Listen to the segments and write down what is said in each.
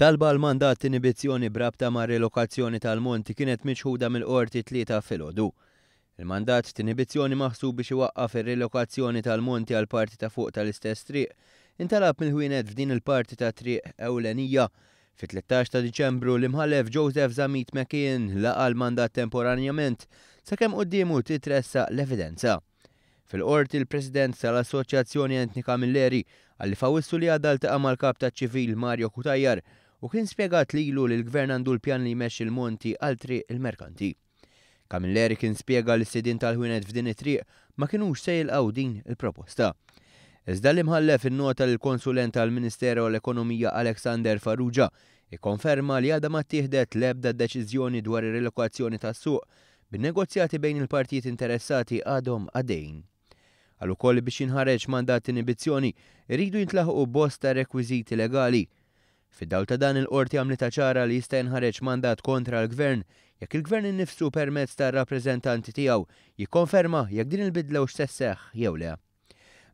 Talba l-mandat inibizjoni brabta ma' relokazzjoni tal-monti kienet miċħuda mill-qorti tlieta fil-ħodu. Il-mandat tinibizjoni maħsub biex iwaqqaf ir-relokazzjoni tal-monti għal parti ta' fuq tal-istess triq intalab mill-ħwienet f'din il-parti ta' triq ewlenija Fit-13 ta' Diċembru l-imħallef Joseph Zamit Mekin laqa l-mandat temporanjament sakemm qoddimu titressa l-evidenza. Fil-qorti il-President tal-Assoċjazzjoni Etnika Milleri għalli fawissu li għadal ta' mal kap ta' ċivil Mario Kutajjar u kien spiegat lilu li l-gvern għandu l-pjan li jmexxi l-monti għaltri il-merkanti. Kamilleri kien spiega l sidin tal-ħwienet f'din it-triq ma kienux se jilqaw din il-proposta. Iżda li mħallef in-nota l-konsulent tal-Ministeru l-Ekonomija Alexander Farrugia ikkonferma li għadha ma tieħdet l-ebda deċiżjoni dwar ir-relokazzjoni tas-suq bin-negozjati bejn il-partijiet interessati għadhom għadejn għal ukoll biex jinħareġ mandat inibizzjoni rridu jintlaħu bosta rekwiżiti legali fid daw ta' dan il-qorti ta' ċara li jista' jinħareġ mandat kontra l-gvern jekk il-gvern innifsu permezz tar rappreżentanti tiegħu jikkonferma jekk din il-bidla u x'tesseħ jew le.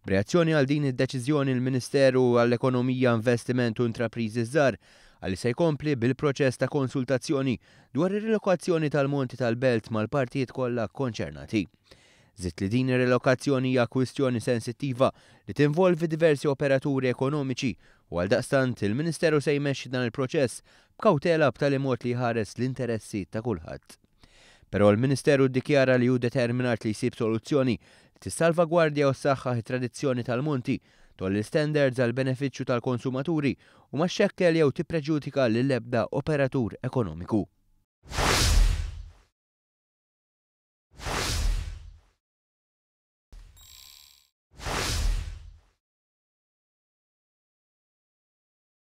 B'reazzjoni għal din id-deċiżjoni l-Ministeru għall-Ekonomija Investiment u Intrapriżi Żgħar għalli se jkompli bil-proċess ta' konsultazzjoni dwar ir-relokazzjoni tal-monti tal-belt mal-partijiet kollha konċernati. Zitt li din ir-relokazzjoni hija kwistjoni sensittiva li tinvolvi diversi operaturi ekonomiċi u għal daqstant il-Ministeru se jmexxi dan il-proċess b'kawtela b'tali mod li ħares l-interessi ta' kulħadd. Però l-Ministeru ddikjara li hu determinat li jsib soluzzjoni li tissalvagwardja u s-saħħa tradizzjoni tal-munti tolli standards għal beneficju tal-konsumaturi u ma xekkel jew tippreġudika lill-ebda operatur ekonomiku.